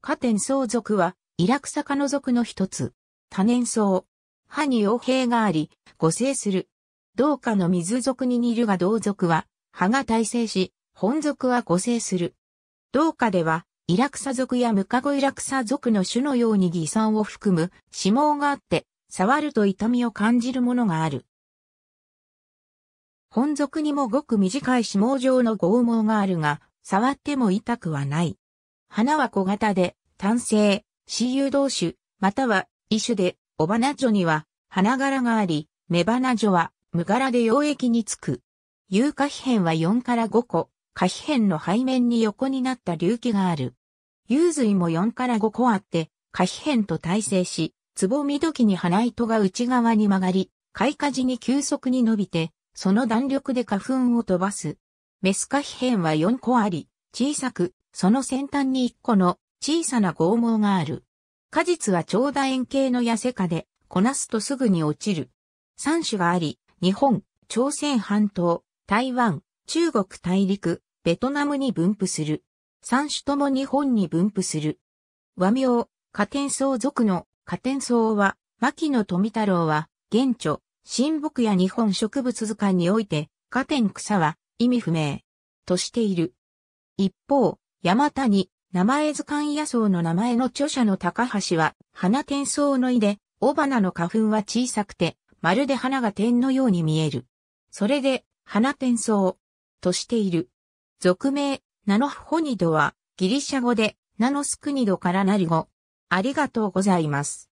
カテンソウ属は、イラクサ科の属の一つ。多年草。歯に傭兵があり、互生する。同下の水属に似るが同属は、歯が耐性し、本属は互生する。同下では、イラクサ属やムカゴイラクサ属の種のように偽酸を含む指紋があって、触ると痛みを感じるものがある。本属にもごく短い指紋状の剛毛があるが、触っても痛くはない。花は小型で、単性、雌雄同種、または異種で、雄花女には花柄があり、目花女は無柄で溶液につく。有花皮片は4から5個、花皮片の背面に横になった隆起がある。幽髄も4から5個あって、花皮片と対性し、つぼみ時に花糸が内側に曲がり、開花時に急速に伸びて、その弾力で花粉を飛ばす。メス花皮片は4個あり、小さく、その先端に一個の小さな剛毛がある。果実は長楕円形の痩せかで、こなすとすぐに落ちる。三種があり、日本、朝鮮半島、台湾、中国大陸、ベトナムに分布する。三種とも日本に分布する。和名、加点草属の加点層は、牧野富太郎は、現著、新木や日本植物図鑑において、加点草は意味不明としている。一方、山谷、名前図鑑野草の名前の著者の高橋は、花天草の井で、雄花の花粉は小さくて、まるで花が点のように見える。それで、花天草、としている。俗名、ナノフホニドは、ギリシャ語で、ナノスクニドからなる語。ありがとうございます。